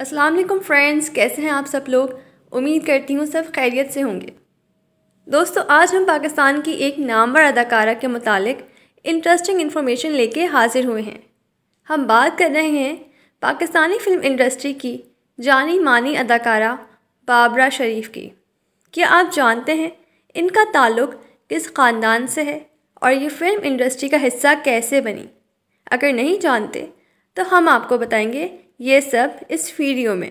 अस्सलाम वालेकुम फ्रेंड्स कैसे हैं आप सब लोग उम्मीद करती हूँ सब खैरियत से होंगे दोस्तों आज हम पाकिस्तान की एक नामवर अदाकारा के मुतालिक इंटरेस्टिंग इन्फॉर्मेशन लेके हाजिर हुए हैं हम बात कर रहे हैं पाकिस्तानी फ़िल्म इंडस्ट्री की जानी मानी अदाकारा बाबरा शरीफ की क्या आप जानते हैं इनका ताल्लुक़ किस ख़ानदान से है और ये फ़िल्म इंडस्ट्री का हिस्सा कैसे बनी अगर नहीं जानते तो हम आपको बताएंगे ये सब इस वीडियो में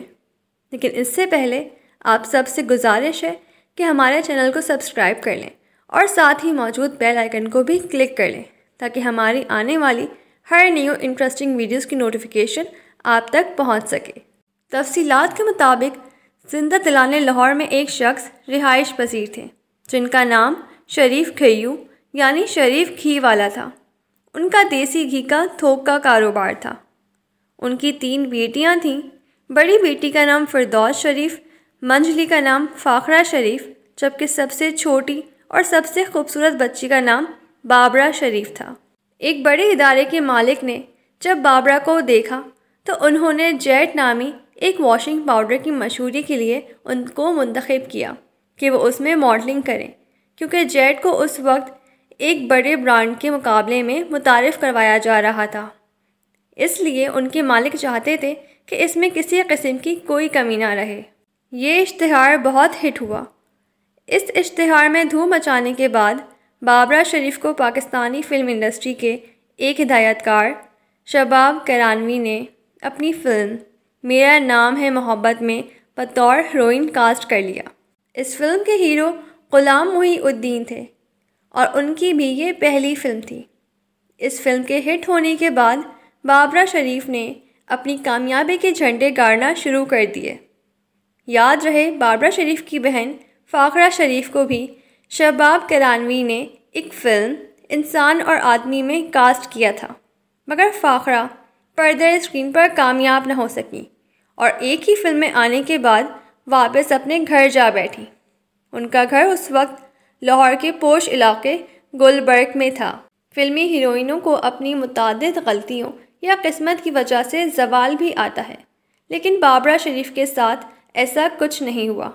लेकिन इससे पहले आप सबसे गुजारिश है कि हमारे चैनल को सब्सक्राइब कर लें और साथ ही मौजूद बेल आइकन को भी क्लिक कर लें ताकि हमारी आने वाली हर न्यू इंटरेस्टिंग वीडियोस की नोटिफिकेशन आप तक पहुंच सके तफसीलात के मुताबिक जिंदा दिलाने लाहौर में एक शख्स रिहाइश पसीर थे जिनका नाम शरीफ खयू यानी शरीफ घी वाला था उनका देसी घी का थोक का कारोबार था उनकी तीन बेटियां थीं बड़ी बेटी का नाम फिरदौस शरीफ मंजली का नाम फ़ाखरा शरीफ जबकि सबसे छोटी और सबसे खूबसूरत बच्ची का नाम बाबरा शरीफ था एक बड़े इदारे के मालिक ने जब बाबरा को देखा तो उन्होंने जेट नामी एक वॉशिंग पाउडर की मशहूरी के लिए उनको मंतखब किया कि वो उसमें मॉडलिंग करें क्योंकि जेट को उस वक्त एक बड़े ब्रांड के मुकाबले में मुतारफ़ करवाया जा रहा था इसलिए उनके मालिक चाहते थे कि इसमें किसी किस्म की कोई कमी ना रहे ये इश्तहार बहुत हिट हुआ इस इश्तहार में धूम मचाने के बाद बाबरा शरीफ को पाकिस्तानी फ़िल्म इंडस्ट्री के एक हिदायतकार शबाब करानवी ने अपनी फ़िल्म मेरा नाम है मोहब्बत में बतौर हीरोइन कास्ट कर लिया इस फिल्म के हीरो ग़ुलाम मुहीद्दीन थे और उनकी भी ये पहली फ़िल्म थी इस फिल्म के हिट होने के बाद बाबरा शरीफ ने अपनी कामयाबी के झंडे गाड़ना शुरू कर दिए याद रहे बाबरा शरीफ की बहन फ़ाखरा शरीफ को भी शहबाब करानवी ने एक फ़िल्म इंसान और आदमी में कास्ट किया था मगर फ़ाखरा पर्दे स्क्रीन पर कामयाब न हो सकी और एक ही फिल्म में आने के बाद वापस अपने घर जा बैठी उनका घर उस वक्त लाहौर के पोश इलाके गुलबर्ग में था फिल्मी हीरोइनों को अपनी मुतद गलतियों या किस्मत की वजह से जवाल भी आता है लेकिन बाबरा शरीफ के साथ ऐसा कुछ नहीं हुआ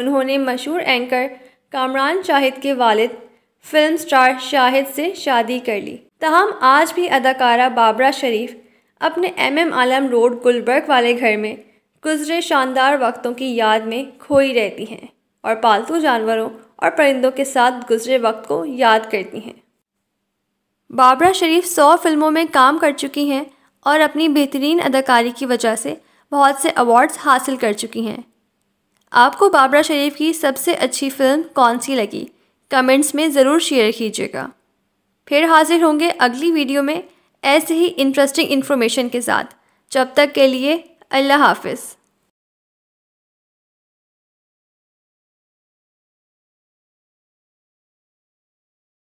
उन्होंने मशहूर एंकर कामरान शाहिद के वालिद फिल्म स्टार शाहिद से शादी कर ली तहम आज भी अदाकारा बाबरा शरीफ अपने M M Alam road Gulberg वाले घर में गुजरे शानदार वक्तों की याद में खोई रहती हैं और पालतू जानवरों और परिंदों के साथ गुजरे वक्त को याद करती हैं बाबरा शरीफ सौ फिल्मों में काम कर चुकी हैं और अपनी बेहतरीन अदाकारी की वजह से बहुत से अवार्ड्स हासिल कर चुकी हैं आपको बाबरा शरीफ की सबसे अच्छी फिल्म कौन सी लगी कमेंट्स में ज़रूर शेयर कीजिएगा फिर हाजिर होंगे अगली वीडियो में ऐसे ही इंटरेस्टिंग इन्फॉर्मेशन के साथ जब तक के लिए अल्लाह हाफिज़